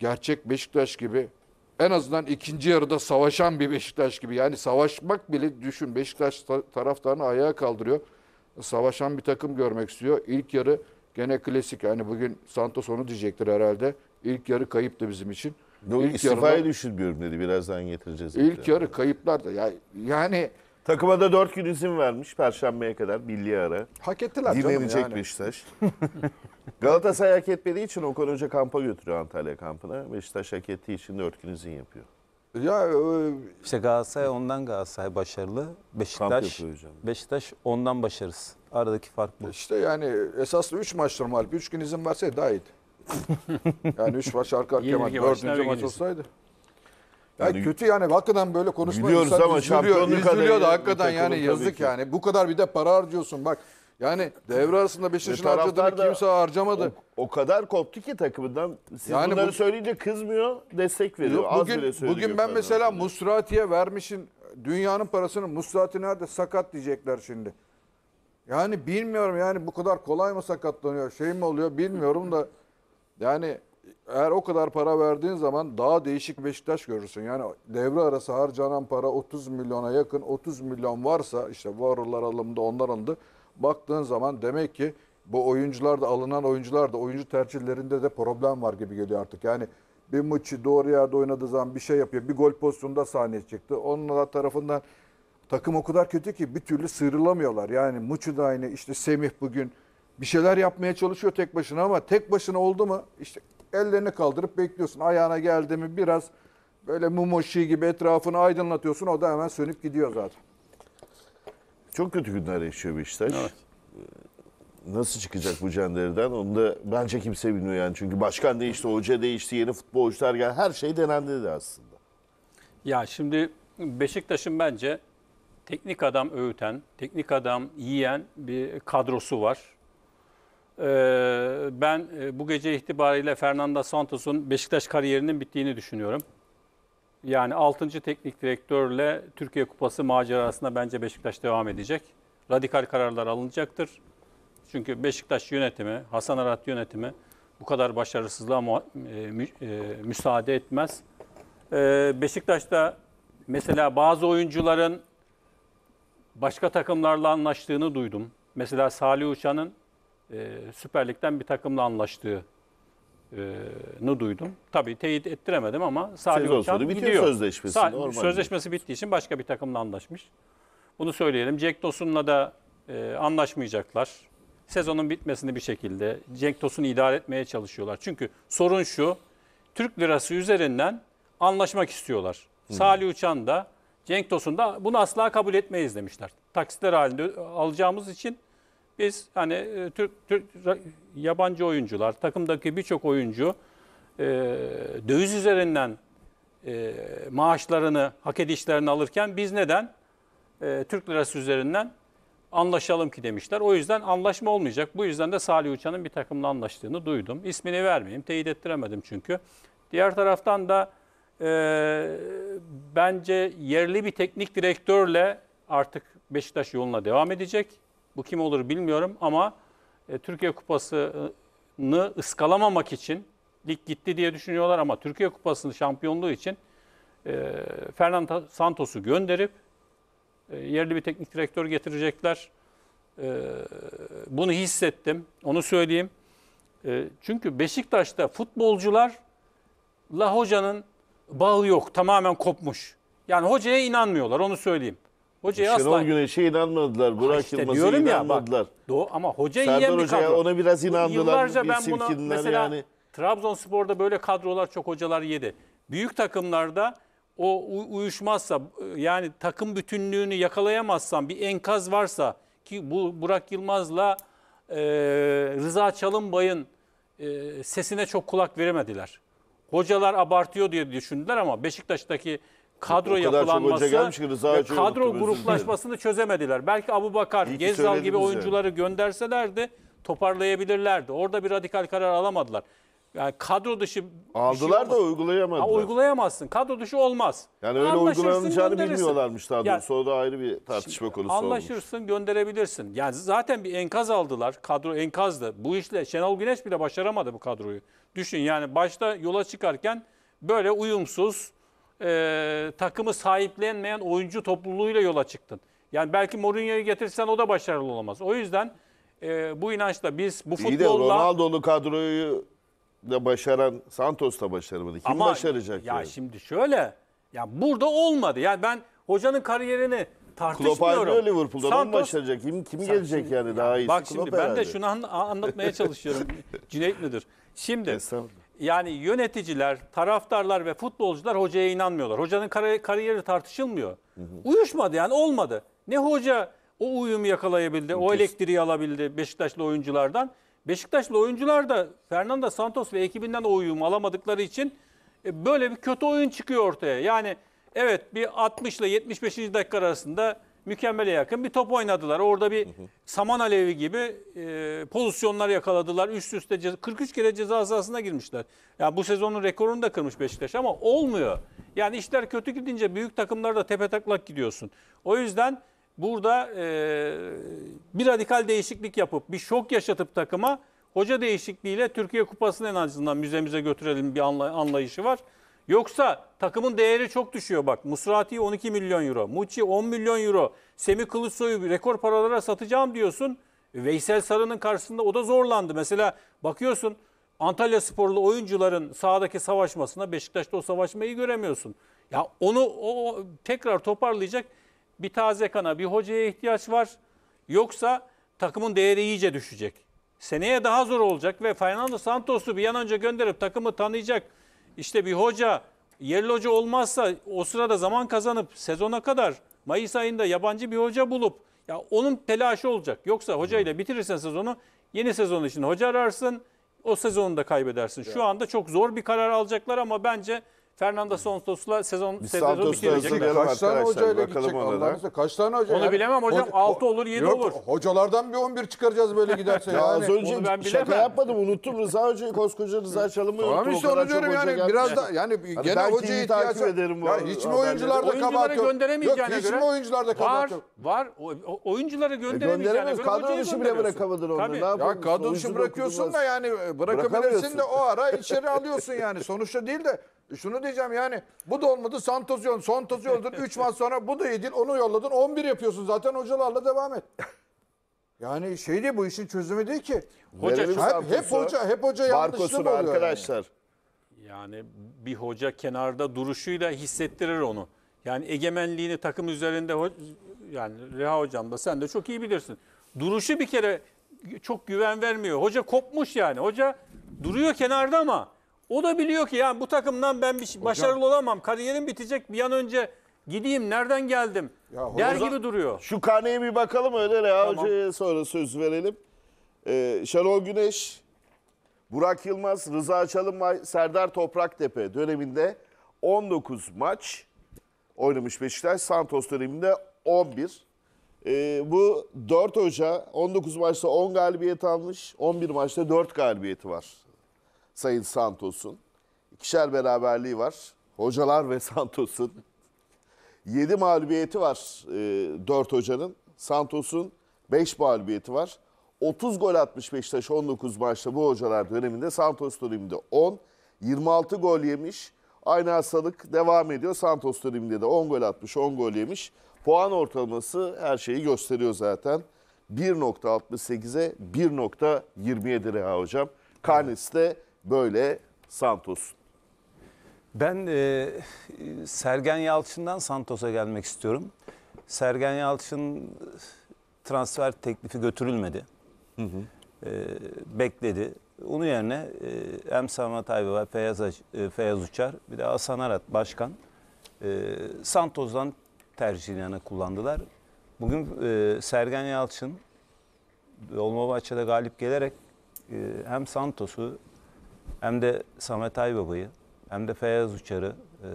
gerçek Beşiktaş gibi en azından ikinci yarıda savaşan bir Beşiktaş gibi. Yani savaşmak bile düşün Beşiktaş taraftarını ayağa kaldırıyor. Savaşan bir takım görmek istiyor. İlk yarı gene klasik. Yani bugün Santos onu diyecektir herhalde. İlk yarı kayıptı bizim için. Yok, ilk istifayı düşünmüyorum dedi. Birazdan getireceğiz. İlk yarı kayıplar da yani, yani Takıma da 4 gün izin vermiş Perşembeye kadar milli ara. Hak ettiler Dinlenecek canım yani. Beşiktaş. Galatasaray hak etmediği için o Hoca kampa götürüyor Antalya kampına. Beşiktaş hak ettiği için 4 gün izin yapıyor. Ya e, İşte Galatasaray ondan Galatasaray başarılı. Beşiktaş yapıyor Beşiktaş ondan başarısız. Aradaki fark bu. İşte yani esaslı 3 maçtır mağlup. 3 gün izin verseydi daha iyiydi. yani 3 maç arka arka Yenilgi maç. maçlar 4. maç olsaydı. Ya yani, kötü yani hakikaten böyle konuşma biliyoruz insan ama şampiyonluk üzülüyor da hakikaten yani yazık ki. yani. Bu kadar bir de para harcıyorsun bak. Yani devre arasında Beşiktaş'ın harcadığını kimse harcamadı. O, o kadar koptu ki takımından. Siz yani bunları bu, söyleyince kızmıyor, destek veriyor. Yok, bugün, Az bile Bugün ben mesela yani. Musrati'ye vermişin dünyanın parasını Musrati nerede sakat diyecekler şimdi. Yani bilmiyorum yani bu kadar kolay mı sakatlanıyor, şey mi oluyor bilmiyorum da yani eğer o kadar para verdiğin zaman daha değişik Beşiktaş görürsün. Yani devre arası harcanan para 30 milyona yakın. 30 milyon varsa işte varırlar alımda onlar alındı. Baktığın zaman demek ki bu oyuncular da alınan oyuncular da oyuncu tercihlerinde de problem var gibi geliyor artık. Yani bir Muçi doğru yerde oynadığı zaman bir şey yapıyor. Bir gol pozisyonunda sahneye çıktı. Onun tarafından takım o kadar kötü ki bir türlü sıyrılamıyorlar. Yani Muçi da aynı işte Semih bugün bir şeyler yapmaya çalışıyor tek başına ama tek başına oldu mu işte Ellerini kaldırıp bekliyorsun. Ayağına geldi mi biraz böyle mumoşi gibi etrafını aydınlatıyorsun. O da hemen sönüp gidiyor zaten. Çok kötü günler yaşıyor Beşiktaş. Evet. Ee, nasıl çıkacak bu cendereden? Onu da bence kimse bilmiyor yani. Çünkü başkan değişti, hoca değişti, yeni futbolcular geldi. Her şey denendi de aslında. Ya şimdi Beşiktaş'ın bence teknik adam öğüten, teknik adam yiyen bir kadrosu var. Ee, ben e, bu gece itibariyle Fernando Santos'un Beşiktaş kariyerinin bittiğini düşünüyorum. Yani 6. teknik direktörle Türkiye Kupası macerasında bence Beşiktaş devam edecek. Radikal kararlar alınacaktır. Çünkü Beşiktaş yönetimi, Hasan Arat yönetimi bu kadar başarısızlığa e, e, müsaade etmez. Ee, Beşiktaş'ta mesela bazı oyuncuların başka takımlarla anlaştığını duydum. Mesela Salih Uçan'ın e, Süper Lig'den bir takımla anlaştığını duydum. Tabii teyit ettiremedim ama Salih Sezon Uçan gidiyor. sözleşmesi, Sa- normal. sözleşmesi bittiği için başka bir takımla anlaşmış. Bunu söyleyelim. Cenk Tosun'la da e, anlaşmayacaklar. Sezonun bitmesini bir şekilde Cenk Tosun'u idare etmeye çalışıyorlar. Çünkü sorun şu, Türk lirası üzerinden anlaşmak istiyorlar. Salih Uçan da Cenk Tosun da bunu asla kabul etmeyiz demişler. Taksitler halinde alacağımız için biz hani e, Türk, Türk yabancı oyuncular, takımdaki birçok oyuncu e, döviz üzerinden e, maaşlarını, hak edişlerini alırken biz neden e, Türk lirası üzerinden anlaşalım ki demişler. O yüzden anlaşma olmayacak. Bu yüzden de Salih Uçan'ın bir takımla anlaştığını duydum. İsmini vermeyeyim, teyit ettiremedim çünkü. Diğer taraftan da e, bence yerli bir teknik direktörle artık Beşiktaş yoluna devam edecek. Bu kim olur bilmiyorum ama e, Türkiye Kupası'nı ıskalamamak için lig gitti diye düşünüyorlar ama Türkiye Kupası'nın şampiyonluğu için e, Fernando Santos'u gönderip e, yerli bir teknik direktör getirecekler. E, bunu hissettim. Onu söyleyeyim. E, çünkü Beşiktaş'ta futbolcular La Hoca'nın bağı yok. Tamamen kopmuş. Yani hocaya inanmıyorlar onu söyleyeyim. Hocaya Şenol asla... Güneş'e inanmadılar. Burak işte Yılmaz'a inanmadılar. Ya, bak, doğru, ama hoca Serdar Hoca'ya ona biraz inandılar. Yıllarca bir ben buna mesela yani. Trabzonspor'da böyle kadrolar çok hocalar yedi. Büyük takımlarda o uyuşmazsa yani takım bütünlüğünü yakalayamazsan bir enkaz varsa ki bu Burak Yılmaz'la e, Rıza Çalınbay'ın e, sesine çok kulak veremediler. Hocalar abartıyor diye düşündüler ama Beşiktaş'taki kadro o yapılanması gelmiş ki Rıza ve kadro gruplaşmasını çözemediler. Belki Abu Bakar, İyi Gezzal gibi söylediniz oyuncuları gönderselerdi toparlayabilirlerdi. Orada bir radikal karar alamadılar. Yani kadro dışı bir şey da uygulayamadılar. Ha, uygulayamazsın. Kadro dışı olmaz. Yani öyle Anlaşırsın, uygulanacağını gönderirsin. bilmiyorlarmış daha Yani- doğrusu. da ayrı bir tartışma konusu olmuş. gönderebilirsin. Yani zaten bir enkaz aldılar. Kadro enkazdı. Bu işle Şenol Güneş bile başaramadı bu kadroyu. Düşün yani başta yola çıkarken böyle uyumsuz, e, takımı sahiplenmeyen oyuncu topluluğuyla yola çıktın. Yani belki Mourinho'yu getirsen o da başarılı olamaz. O yüzden e, bu inançla biz bu futbolla... İyi de Ronaldo'lu kadroyu da başaran Santos da başaramadı. Kim Ama başaracak? Ya yani? şimdi şöyle. Ya burada olmadı. Yani ben hocanın kariyerini tartışmıyorum. Klopp ayrılıyor Liverpool'da. Santos, başaracak. Kim, kim gelecek şimdi, yani daha iyi? Bak Klopp şimdi ben herhalde. de şunu anlatmaya çalışıyorum. Cüneyt müdür? Şimdi yani yöneticiler, taraftarlar ve futbolcular hocaya inanmıyorlar. Hocanın kariyeri tartışılmıyor. Hı hı. Uyuşmadı yani olmadı. Ne hoca o uyumu yakalayabildi, Müthiş. o elektriği alabildi Beşiktaşlı oyunculardan. Beşiktaşlı oyuncular da Fernando Santos ve ekibinden o uyumu alamadıkları için e, böyle bir kötü oyun çıkıyor ortaya. Yani evet bir 60 ile 75. dakika arasında mükemmele yakın bir top oynadılar. Orada bir saman alevi gibi e, pozisyonlar yakaladılar. Üst üste ceza, 43 kere ceza sahasına girmişler. Yani bu sezonun rekorunu da kırmış Beşiktaş ama olmuyor. Yani işler kötü gidince büyük takımlarda tepe taklak gidiyorsun. O yüzden burada e, bir radikal değişiklik yapıp bir şok yaşatıp takıma hoca değişikliğiyle Türkiye Kupası'nı en azından müzemize götürelim bir anlayışı var. Yoksa takımın değeri çok düşüyor bak. Musrati 12 milyon euro, Muçi 10 milyon euro, Semih Kılıçsoy'u rekor paralara satacağım diyorsun. Veysel Sarı'nın karşısında o da zorlandı. Mesela bakıyorsun Antalya sporlu oyuncuların sahadaki savaşmasına Beşiktaş'ta o savaşmayı göremiyorsun. Ya onu o, tekrar toparlayacak bir taze kana, bir hocaya ihtiyaç var. Yoksa takımın değeri iyice düşecek. Seneye daha zor olacak ve Fernando Santos'u bir yan önce gönderip takımı tanıyacak işte bir hoca yerli hoca olmazsa o sırada zaman kazanıp sezona kadar Mayıs ayında yabancı bir hoca bulup ya onun telaşı olacak. Yoksa hocayla bitirirsen sezonu yeni sezon için hoca ararsın. O sezonu da kaybedersin. Şu anda çok zor bir karar alacaklar ama bence Fernando Santos'la sezon Biz sezonu Santos'la bitirecek. Kaç tane Arkadaşlar, hocayla bakalım gidecek ona Kaç tane hoca? Onu ya? bilemem hocam. Hoca- Altı olur, yedi Yok, olur. Hocalardan bir 11 çıkaracağız böyle giderse Ya yani. az Onu ben önce şaka yapmadım. Unuttum Rıza Hoca'yı. Koskoca Rıza Çalım'ı unuttum. Tamam işte O onu diyorum yani geldi. biraz da yani hani gene hocayı takip ihtiyacı ederim bu Ya hiç mi oyuncularda Oyunculara kabahat yok? gönderemeyeceğine hiç mi oyuncularda Var, kabahat yok? var. oyuncuları e, gönderemeyeceğine Gönderemez. göre Kadro dışı bile gönderiyorsun. bırakamadın onu. Ya yapalım? kadro dışı bırakıyorsun da yani bırakabilirsin de o ara içeri alıyorsun yani. Sonuçta değil de şunu diyeceğim yani bu da olmadı Santos'u yoldun. Santos'u yoldun. 3 maç sonra bu da yedin. Onu yolladın. 11 yapıyorsun zaten hocalarla devam et. Yani şey değil bu işin çözümü değil ki. Hoca hep, hep hoca hep hoca yanlışlığı oluyor. arkadaşlar. Yani. Yani bir hoca kenarda duruşuyla hissettirir onu. Yani egemenliğini takım üzerinde yani Reha hocam da sen de çok iyi bilirsin. Duruşu bir kere çok güven vermiyor. Hoca kopmuş yani. Hoca duruyor kenarda ama o da biliyor ki yani bu takımdan ben bir şey, başarılı olamam. Kariyerim bitecek. Bir an önce gideyim. Nereden geldim? Ya hocam, gibi duruyor. Şu karneye bir bakalım öyle Reha Tamam. Hoca'ya sonra söz verelim. Ee, Şenol Güneş, Burak Yılmaz, Rıza Çalınbay, Serdar Topraktepe döneminde 19 maç oynamış Beşiktaş. Santos döneminde 11. Ee, bu 4 hoca 19 maçta 10 galibiyet almış. 11 maçta 4 galibiyeti var Sayın Santos'un. İkişer beraberliği var. Hocalar ve Santos'un. 7 mağlubiyeti var e, 4 hocanın. Santos'un 5 mağlubiyeti var. 30 gol atmış Beşiktaş 19 maçta bu hocalar döneminde. Santos döneminde 10. 26 gol yemiş. Aynı hastalık devam ediyor. Santos döneminde de 10 gol atmış, 10 gol yemiş. Puan ortalaması her şeyi gösteriyor zaten. 1.68'e 1.27 Reha hocam. Karnesi de böyle Santos. Ben e, Sergen Yalçın'dan Santos'a gelmek istiyorum. Sergen Yalçın transfer teklifi götürülmedi. Hı hı. E, bekledi. Onun yerine e, hem Samet Ayva, Feyyaz, e, Feyyaz Uçar bir de Hasan Arat Başkan e, Santos'dan tercihlerini kullandılar. Bugün e, Sergen Yalçın Dolmabahçe'de galip gelerek e, hem Santos'u hem de Samet Aybaba'yı hem de Feyyaz Uçar'ı e,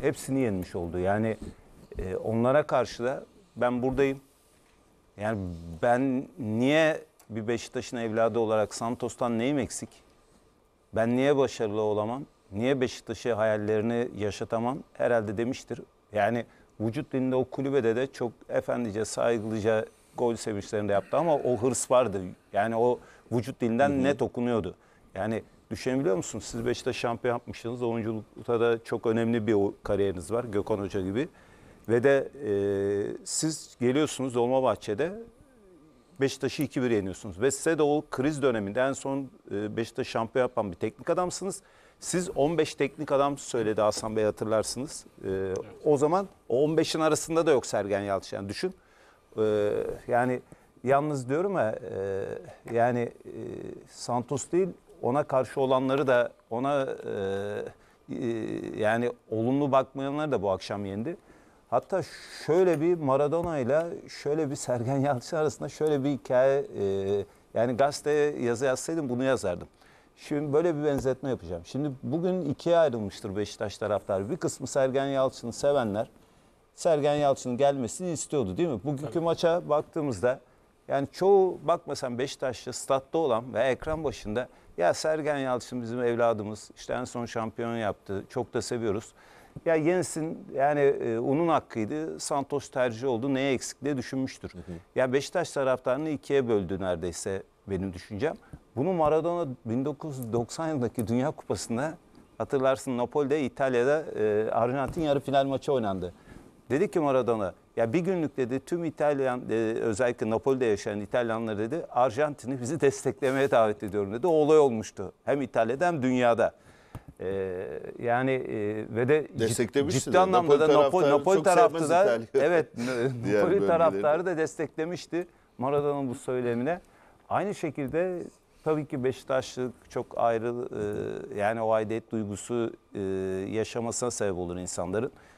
hepsini yenmiş oldu. Yani e, onlara karşı da ben buradayım. Yani ben niye bir Beşiktaş'ın evladı olarak Santos'tan neyim eksik? Ben niye başarılı olamam? Niye Beşiktaş'ı hayallerini yaşatamam? Herhalde demiştir. Yani vücut dilinde o kulübede de çok efendice, saygılıca gol sevinçlerinde yaptı ama o hırs vardı. Yani o vücut dilinden hı hı. net okunuyordu. Yani Düşünebiliyor musunuz? Siz Beşiktaş şampiyon yapmışsınız. Oyunculukta da çok önemli bir kariyeriniz var. Gökhan Hoca gibi. Ve de e, siz geliyorsunuz Dolmabahçe'de Beşiktaş'ı 2-1 yeniyorsunuz. Ve size de o kriz döneminde en son e, Beşiktaş şampiyon yapan bir teknik adamsınız. Siz 15 teknik adam söyledi Hasan Bey hatırlarsınız. E, evet. O zaman 15'in arasında da yok Sergen Yalçın. Yani düşün. E, yani yalnız diyorum ya e, yani e, Santos değil ona karşı olanları da ona e, e yani olumlu bakmayanlar da bu akşam yendi. Hatta şöyle bir Maradona ile şöyle bir Sergen Yalçın arasında şöyle bir hikaye e, yani gazete yazı yazsaydım bunu yazardım. Şimdi böyle bir benzetme yapacağım. Şimdi bugün ikiye ayrılmıştır Beşiktaş taraftarı. Bir kısmı Sergen Yalçın'ı sevenler Sergen Yalçın'ın gelmesini istiyordu değil mi? Bugünkü Tabii. maça baktığımızda yani çoğu bakmasan Beşiktaşlı statta olan ve ekran başında ya Sergen Yalçın bizim evladımız. İşte en son şampiyon yaptı. Çok da seviyoruz. Ya Yenis'in yani e, onun hakkıydı. Santos tercih oldu. Neye eksik diye düşünmüştür. Hı hı. Ya Beşiktaş taraftarını ikiye böldü neredeyse benim düşüncem. Bunu Maradona 1990 yılındaki Dünya Kupası'nda hatırlarsın Napoli'de İtalya'da e, Arjantin yarı final maçı oynandı. Dedi ki Maradona ya bir günlük dedi tüm İtalyan e, özellikle Napoli'de yaşayan İtalyanlar dedi Arjantin'i bizi desteklemeye davet ediyorum dedi. O olay olmuştu. Hem İtalya'da hem dünyada. Ee, yani e, ve de ciddi, ciddi anlamda da Napoli, Napoli taraftarı da evet Napoli taraftarı da desteklemişti Maradona'nın bu söylemine. Aynı şekilde tabii ki Beşiktaşlık çok ayrı e, yani o aidiyet duygusu e, yaşamasına sebep olur insanların.